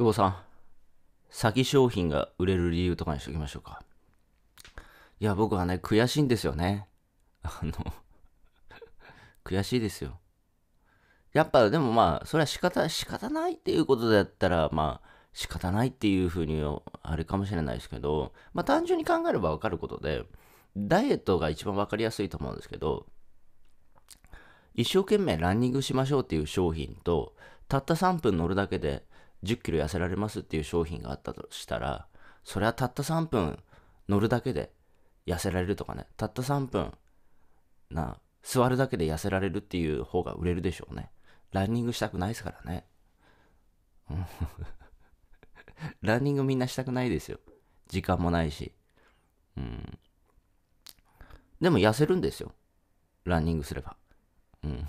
久保さん、先商品が売れる理由とかにしときましょうか。いや、僕はね、悔しいんですよね。あの悔しいですよ。やっぱでもまあ、それは仕方、仕方ないっていうことだったら、まあ、仕方ないっていうふうに、あれかもしれないですけど、まあ単純に考えればわかることで、ダイエットが一番わかりやすいと思うんですけど、一生懸命ランニングしましょうっていう商品と、たった3分乗るだけで1 0キロ痩せられますっていう商品があったとしたら、それはたった3分乗るだけで痩せられるとかね、たった3分な、座るだけで痩せられるっていう方が売れるでしょうね。ランニングしたくないですからね。ランニングみんなしたくないですよ。時間もないし。うん。でも痩せるんですよ。ランニングすれば。うん。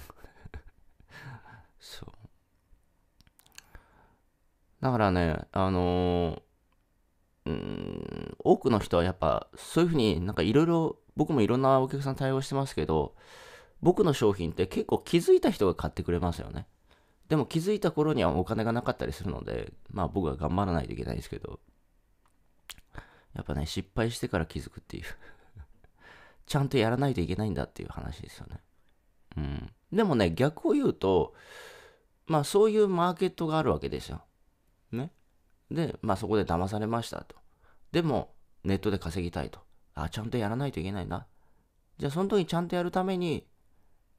だからね、あのー、うん、多くの人はやっぱそういうふうになんかいろいろ僕もいろんなお客さん対応してますけど僕の商品って結構気づいた人が買ってくれますよねでも気づいた頃にはお金がなかったりするのでまあ僕は頑張らないといけないですけどやっぱね失敗してから気づくっていう ちゃんとやらないといけないんだっていう話ですよねうんでもね逆を言うとまあそういうマーケットがあるわけですよね。で、まあそこで騙されましたと。でも、ネットで稼ぎたいと。あ、ちゃんとやらないといけないな。じゃあその時ちゃんとやるために、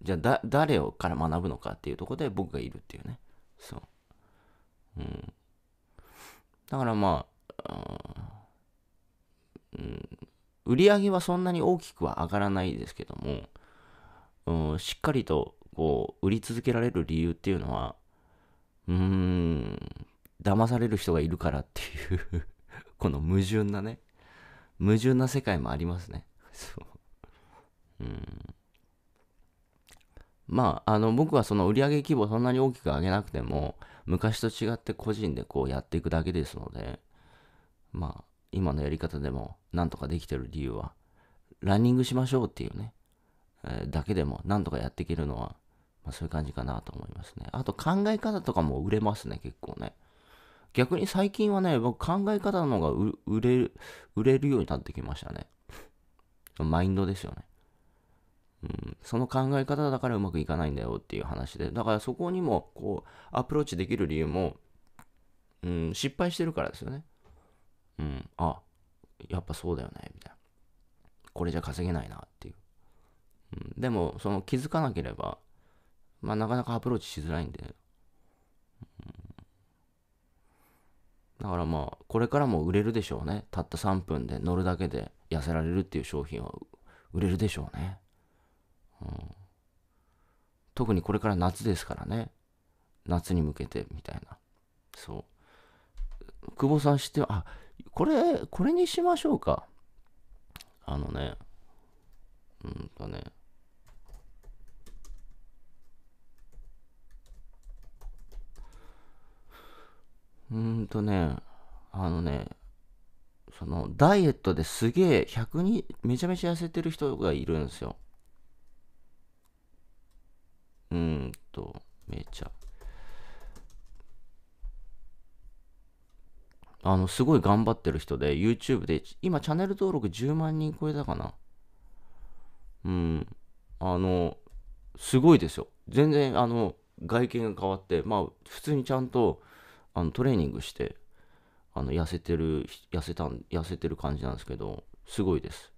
じゃあだ、誰をから学ぶのかっていうとこで僕がいるっていうね。そう。うん。だからまあ、うん、売り上げはそんなに大きくは上がらないですけども、うん、しっかりとこう売り続けられる理由っていうのは、うーん、騙される人がいるからっていうこの矛盾なね、矛盾な世界もありますね。そう。うん。まあ、あの、僕はその売上規模そんなに大きく上げなくても、昔と違って個人でこうやっていくだけですので、まあ、今のやり方でもなんとかできてる理由は、ランニングしましょうっていうね、えー、だけでもなんとかやっていけるのは、まあ、そういう感じかなと思いますね。あと考え方とかも売れますね、結構ね。逆に最近はね、僕考え方の方が売れる、売れるようになってきましたね。マインドですよね。うん、その考え方だからうまくいかないんだよっていう話で、だからそこにもこうアプローチできる理由も、うん、失敗してるからですよね。うん、あ、やっぱそうだよね、みたいな。これじゃ稼げないなっていう。うん、でも、その気づかなければ、まあ、なかなかアプローチしづらいんで、だからまあ、これからも売れるでしょうね。たった3分で乗るだけで痩せられるっていう商品は売れるでしょうね。うん、特にこれから夏ですからね。夏に向けてみたいな。そう。久保さん知ってあ、これ、これにしましょうか。あのね、うんとね、うんとね、あのね、そのダイエットですげえ100にめちゃめちゃ痩せてる人がいるんですよ。うーんと、めちゃ。あの、すごい頑張ってる人で、YouTube で、今チャンネル登録10万人超えたかな。うん。あの、すごいですよ。全然、あの、外見が変わって、まあ、普通にちゃんと、あのトレーニングしてあの痩せてる痩せた痩せてる感じなんですけどすごいです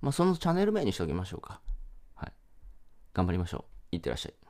まあそのチャンネル名にしておきましょうかはい頑張りましょういってらっしゃい